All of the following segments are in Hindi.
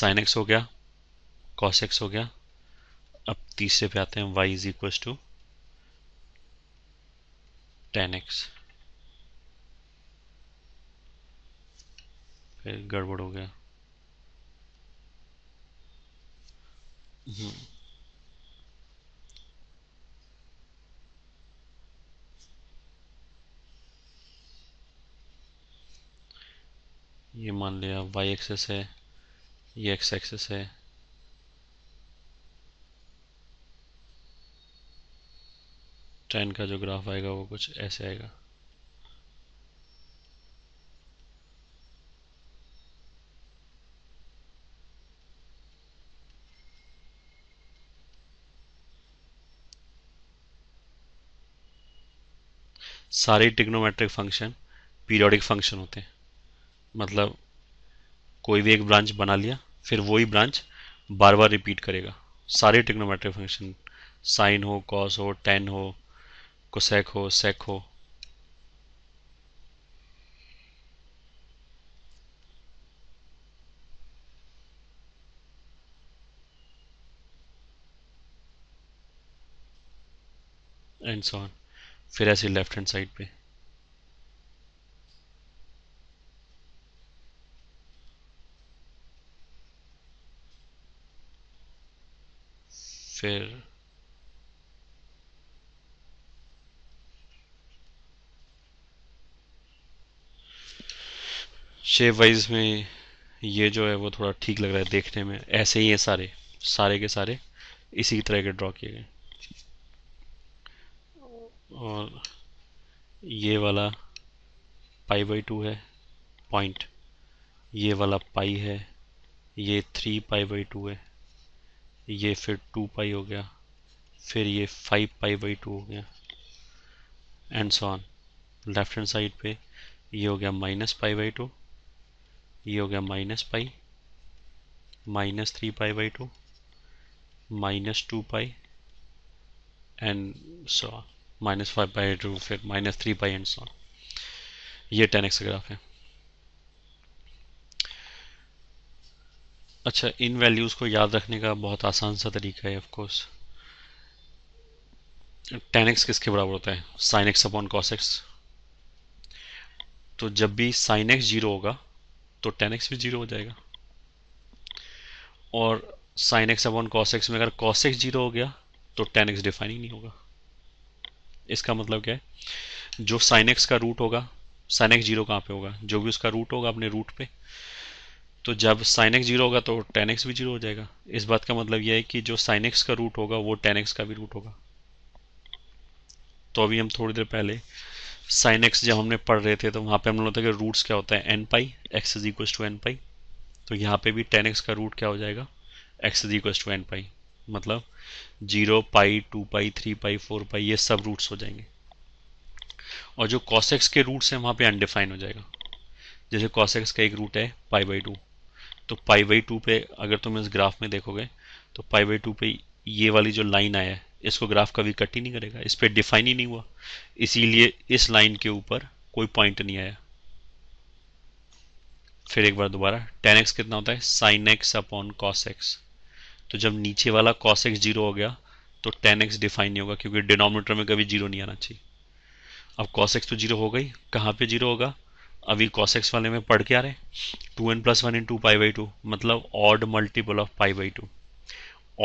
साइन एक्स हो गया कॉस एक्स हो गया अब तीसरे पे आते हैं y is equal to tan x फिर गड़बड़ हो गया हम्म। ये मान लिया वाई एक्सेस है ये एक्स एक्सेस है टेन का जो ग्राफ आएगा वो कुछ ऐसे आएगा सारे टिग्नोमेट्रिक फंक्शन पीरियोडिक फंक्शन होते हैं मतलब कोई भी एक ब्रांच बना लिया फिर वही ब्रांच बार बार रिपीट करेगा सारे टिक्नोमेट्रिक फंक्शन साइन हो कॉस हो टेन हो कोसेक हो सेक हो एंड सो ऑन फिर ऐसे लेफ्ट हैंड साइड पे फिर शेप वाइज में ये जो है वो थोड़ा ठीक लग रहा है देखने में ऐसे ही हैं सारे सारे के सारे इसी की तरह के ड्रॉ किए गए और ये वाला पाई बाई टू है पॉइंट ये वाला पाई है ये थ्री पाई बाई टू है ये फिर टू पाई हो गया फिर ये फाइव पाई बाई टू हो गया and so on left hand side पे ये हो गया माइनस पाई बाई टू ये हो गया minus pi minus three pi by two minus two pi and so minus five by two फिर minus three pi and so ये टेन एक्स ग्राफ है अच्छा इन वैल्यूज़ को याद रखने का बहुत आसान सा तरीका है ऑफकोर्स टेन एक्स किसके बराबर होता है sine x upon cos x तो जब भी साइन एक्स जीरो होगा तो टेन एक्स भी जीरो हो जाएगा और sine x upon cos x में अगर कॉस एक्स जीरो हो गया तो टेन एक्स डिफाइनिंग नहीं होगा इसका मतलब क्या है जो साइन एक्स का रूट होगा साइन एक्स जीरो कहाँ पे होगा जो भी उसका रूट होगा अपने रूट पे तो जब साइन एक्स जीरो होगा तो टेन एक्स भी जीरो हो जाएगा इस बात का मतलब यह है कि जो साइन एक्स का रूट होगा वो टेन एक्स का भी रूट होगा तो अभी हम थोड़ी देर पहले साइन एक्स जब हमने पढ़ रहे थे तो वहाँ पे हम लोग कि रूट्स क्या होता है n pi x is equal to n pi तो यहाँ पे भी टेन एक्स का रूट क्या हो जाएगा x is equal to n pi मतलब zero pi two pi three pi four pi ये सब रूट्स हो जाएंगे और जो कॉसेक्स के रूट्स हैं वहाँ पे अनडिफाइन हो जाएगा जैसे कॉसेक्स का एक रूट है पाई बाई टू तो पाई बाई टू पे अगर तुम इस ग्राफ में देखोगे तो पाई बाई टू पे ये वाली जो लाइन आया है इसको ग्राफ कभी कट ही नहीं करेगा इस पर डिफाइन ही नहीं हुआ इसीलिए इस लाइन के ऊपर कोई पॉइंट नहीं आया फिर एक बार दोबारा टेन एक्स कितना होता है sine x upon cos x तो जब नीचे वाला कॉस एक्स जीरो हो गया तो टेन एक्स डिफाइन नहीं होगा क्योंकि डिनोमिनेटर में कभी जीरो नहीं आना चाहिए अब कॉस एक्स तो जीरो हो गई कहाँ पे जीरो होगा अभी कॉसेक्स वाले में पढ़ के आ रहे two n plus one into pi by two मतलब odd multiple of pi by two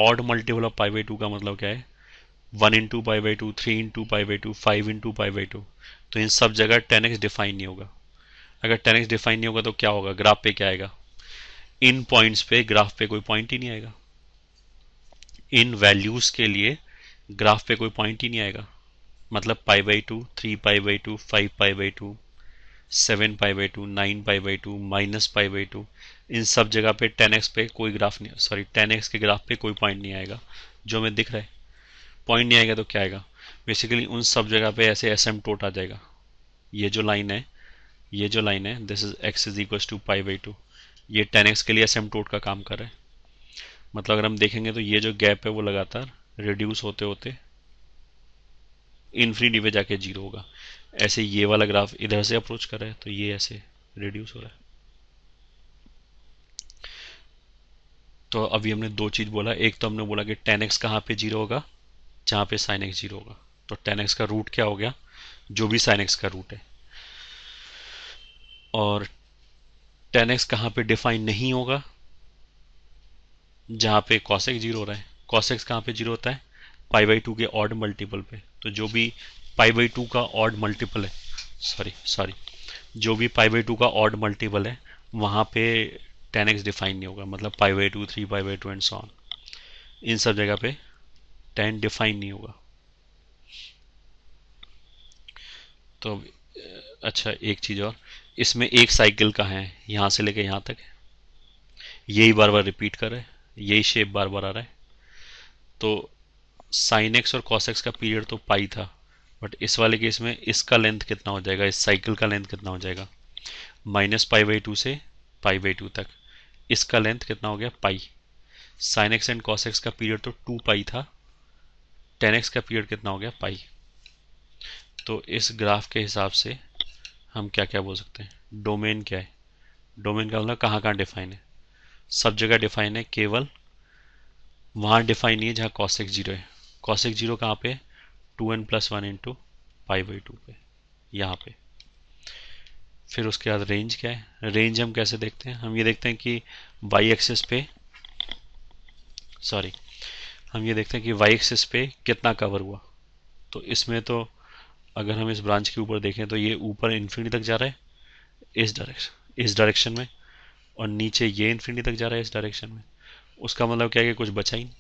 odd multiple of pi by two का मतलब क्या है one two pi by two three two pi by two five two pi by two तो इन सब जगह टेन एक्स डिफाइन नहीं होगा अगर टेन एक्स डिफाइन नहीं होगा तो क्या होगा ग्राफ पे क्या आएगा इन पॉइंट्स पे ग्राफ पे कोई पॉइंट ही नहीं आएगा इन वैल्यूज के लिए ग्राफ पे कोई पॉइंट ही नहीं आएगा मतलब pi by two three pi by two five pi by two seven pi by two nine pi by two minus pi by two इन सब जगह पे टेन एक्स पे कोई ग्राफ नहीं सॉरी टेन एक्स के ग्राफ पे कोई पॉइंट नहीं आएगा जो हमें दिख रहा है पॉइंट नहीं आएगा तो क्या आएगा बेसिकली उन सब जगह पे ऐसे एस एम टोट आ जाएगा ये जो लाइन है ये जो लाइन है this is x is equal to pi by two ये टेन एक्स के लिए एस एम टोट का काम कर रहा है मतलब अगर हम देखेंगे तो ये जो गैप है वो लगातार रिड्यूस होते होते इन्फ्री पे जाके जीरो होगा ऐसे ये वाला ग्राफ इधर से अप्रोच कर रहा है तो ये ऐसे रिड्यूस हो रहा है तो अभी हमने दो चीज़ बोला एक तो हमने बोला कि टेन एक्स कहाँ पे जीरो होगा जहां पे साइन एक्स जीरो होगा तो टेन एक्स का रूट क्या हो गया जो भी साइन एक्स का रूट है और टेन एक्स कहाँ पे डिफाइन नहीं होगा जहां पे कॉसेक जीरो हो रहा है कॉसेक्स कहाँ पे जीरो होता है पाई बाई टू के ऑड मल्टीपल पे तो जो भी पाई बाई टू का ऑड मल्टीपल है सॉरी सॉरी जो भी पाई बाई टू का ऑड मल्टीपल है वहाँ पे टेन एक्स डिफाइन नहीं होगा मतलब pi by two three pi by two and so on इन सब जगह पे टेन डिफाइन नहीं होगा तो अच्छा एक चीज़ और इसमें एक साइकिल का है यहाँ से लेके यहाँ तक है यही बार बार रिपीट कर रहे यही शेप बार बार आ रहा है तो साइन एक्स और कॉस एक्स का पीरियड तो पाई था बट इस वाले केस में इसका लेंथ कितना हो जाएगा इस साइकिल का लेंथ कितना हो जाएगा माइनस पाई बाई टू से पाई बाई टू तक इसका लेंथ कितना हो गया pi sine x and cos x का पीरियड तो टू पाई था टेन एक्स का पीरियड कितना हो गया पाई तो इस ग्राफ के हिसाब से हम क्या क्या बोल सकते हैं डोमेन क्या है डोमेन का मतलब कहाँ कहाँ डिफाइन है सब जगह डिफाइन है केवल वहाँ डिफाइन नहीं है जहाँ कॉसिक जीरो है कॉसिक जीरो कहाँ पे two n plus one into five by two पे यहाँ पे फिर उसके बाद रेंज क्या है रेंज हम कैसे देखते हैं हम ये देखते हैं कि वाई एक्सेस पे सॉरी हम ये देखते हैं कि वाई एक्सेस पे कितना कवर हुआ तो इसमें तो अगर हम इस ब्रांच के ऊपर देखें तो ये ऊपर इन्फिनी तक जा रहा है इस डायरेक्शन इस डायरेक्शन में और नीचे ये इन्फिनी तक जा रहा है इस डायरेक्शन में उसका मतलब क्या है कि कुछ बचा ही नहीं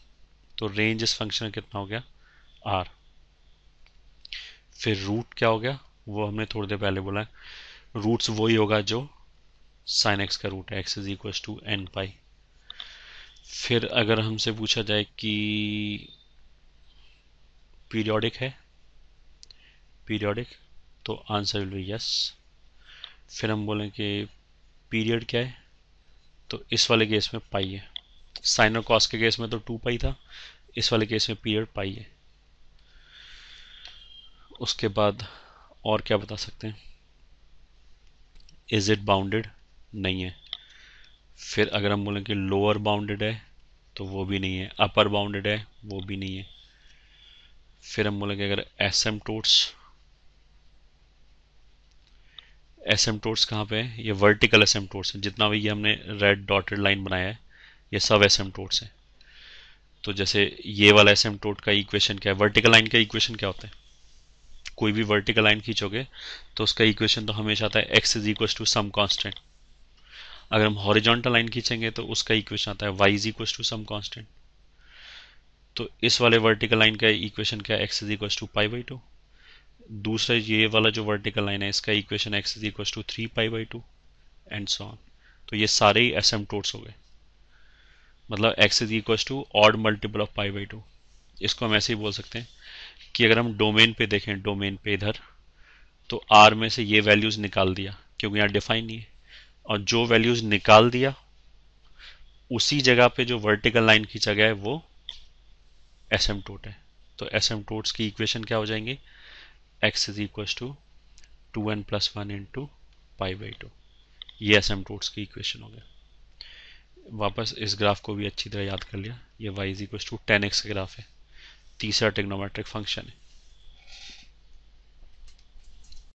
तो रेंज इस फंक्शन का कितना हो गया आर फिर रूट क्या हो गया वो हमने थोड़ी देर पहले बोला रूट्स वही होगा जो साइन एक्स का रूट है x is equal to n pi फिर अगर हमसे पूछा जाए कि पीरियोडिक है पीरियोडिक तो आंसर विल बी यस फिर हम बोलें कि पीरियड क्या है तो इस वाले केस में पाई है साइन और कॉस के केस में तो टू पाई था इस वाले केस में पीरियड पाई है उसके बाद और क्या बता सकते हैं इज़ इट बाउंडेड नहीं है फिर अगर हम बोलें कि लोअर बाउंडेड है तो वो भी नहीं है अपर बाउंडेड है वो भी नहीं है फिर हम बोलेंगे अगर asymptotes asymptotes कहाँ पर है ये वर्टिकल एस एम टोट्स है जितना भी ये हमने रेड डॉटेड लाइन बनाया है ये सब एस एम टोट्स हैं तो जैसे ये वाला एस एम टोट का इक्वेशन क्या है वर्टिकल लाइन का इक्वेशन क्या होता है कोई भी वर्टिकल लाइन खींचोगे तो उसका इक्वेशन तो हमेशा आता है x is equal to some constant अगर हम हॉरिजॉन्टल लाइन खींचेंगे तो उसका इक्वेशन आता है y is equal to some constant तो इस वाले वर्टिकल लाइन का इक्वेशन क्या x is equal to pi by two दूसरा ये वाला जो वर्टिकल लाइन है इसका equation x is equal to three pi by two and so on तो ये सारे ही एस हो गए मतलब x is equal to odd multiple of pi by two इसको हम ऐसे ही बोल सकते हैं कि अगर हम डोमेन पे देखें डोमेन पे इधर तो आर में से ये वैल्यूज़ निकाल दिया क्योंकि यहाँ डिफाइन नहीं है और जो वैल्यूज़ निकाल दिया उसी जगह पे जो वर्टिकल लाइन खींचा गया है वो एस एम टोट है तो एस एम टोट्स की इक्वेशन क्या हो जाएंगे x is equal to two n plus one into pi by two ये एस एम टोट्स की इक्वेशन हो गया वापस इस ग्राफ को भी अच्छी तरह याद कर लिया ये y is equal to tan x graph है these trigonometric function